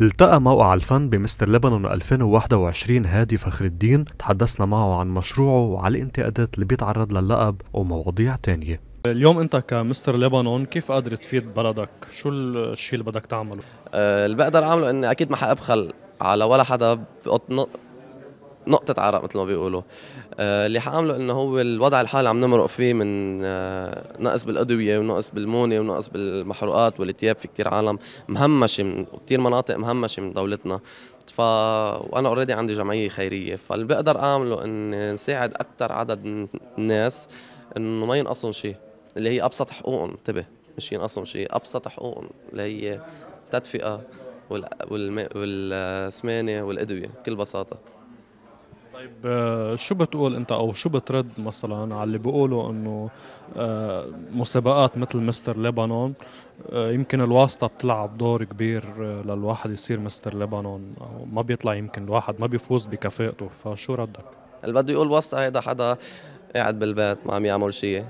التقى موقع الفن بمستر لبنان 2021 هادي فخر الدين تحدثنا معه عن مشروعه وعلى الانتقادات اللي بيتعرض للقب ومواضيع تانية اليوم انت كمستر لبنان كيف قادر تفيد بلدك شو الشيء اللي بدك تعمله أه اللي بقدر اعمله اني اكيد ما حابخل على ولا حدا نقطة عرق مثل ما بيقولوا آه اللي حعمله انه هو الوضع الحالي عم نمرق فيه من آه نقص بالادوية ونقص بالمونة ونقص بالمحروقات والتياب في كتير عالم مهمشة من كتير مناطق مهمشة من دولتنا ف وانا اوريدي عندي جمعية خيرية فاللي بقدر اعمله اني نساعد اكثر عدد من الناس انه ما ينقصهم شيء اللي هي ابسط حقوقهم انتبه مش ينقصهم شيء ابسط حقوقهم اللي هي التدفئة والسمانة والأدوية بكل بساطة طيب آه، شو بتقول انت او شو بترد مثلا على اللي بيقولوا انه آه، مسابقات مثل مستر لبنان آه، يمكن الواسطه بتلعب دور كبير للواحد يصير مستر لبنان او ما بيطلع يمكن الواحد ما بيفوز بكفاءته فشو ردك؟ اللي بده يقول واسطه هيدا حدا قاعد بالبيت ما عم يعمل شيء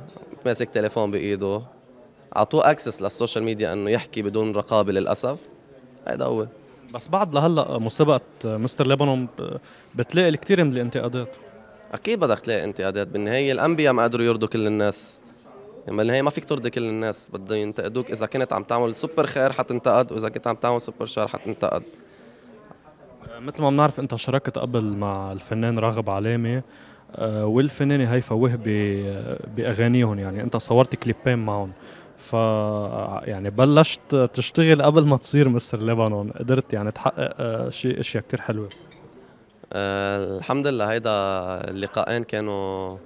ماسك تليفون بايده اعطوه اكسس للسوشيال ميديا انه يحكي بدون رقابه للاسف هيدا هو بس بعد لهلا مسابقه مستر ليبنون بتلاقي الكثير من الانتقادات اكيد بدك تلاقي انتقادات بالنهايه الانبياء ما قدروا يرضوا كل الناس يعني بالنهايه ما فيك ترضي كل الناس بده ينتقدوك اذا كنت عم تعمل سوبر خير حتنتقد واذا كنت عم تعمل سوبر شر حتنتقد مثل ما بنعرف انت شاركت قبل مع الفنان راغب علامه آه، والفنانه هيفا وهبي آه، باغانيهم يعني انت صورت كليبين معهم ف يعني بلشت تشتغل قبل ما تصير مستر لبنان قدرت يعني تحقق آه، شيء اشياء كثير حلوه أه الحمد لله هيدا اللقاءين كانوا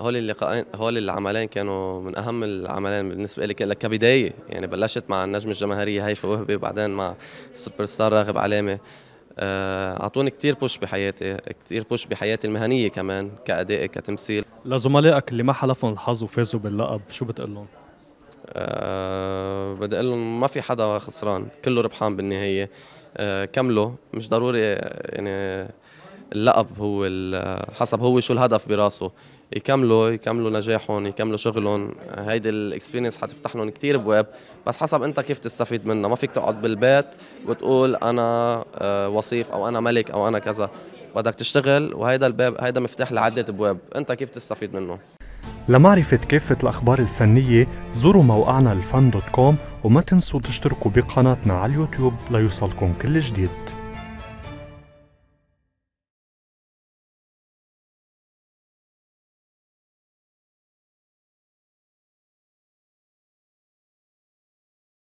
هول اللقاءين هول العملين كانوا من اهم العملين بالنسبه لي كبدايه يعني بلشت مع النجم الجماهيريه هيفا وهبي وبعدين مع السوبر ستار راغب علامه آه، اعطوني كثير بوش بحياتي كثير بوش بحياتي المهنيه كمان كادائي كتمثيل لزملائك اللي ما حلفهم الحظ وفازوا باللقب شو بتقول لهم آه، بدي اقول لهم ما في حدا خسران كله ربحان بالنهايه آه، كملوا مش ضروري يعني اللقب هو حسب هو شو الهدف براسه يكملوا يكملوا نجاحهم يكملوا شغلهم هيدي الاكسبيرينس حتفتح لهم كثير ابواب بس حسب انت كيف تستفيد منها ما فيك تقعد بالبيت وتقول انا آه، وصيف او انا ملك او انا كذا بدك تشتغل وهيدا الباب هيدا مفتاح لعده ابواب انت كيف تستفيد منه لمعرفة كافة الأخبار الفنية زوروا موقعنا الفن دوت كوم وما تنسوا تشتركوا بقناتنا على اليوتيوب ليوصلكم كل جديد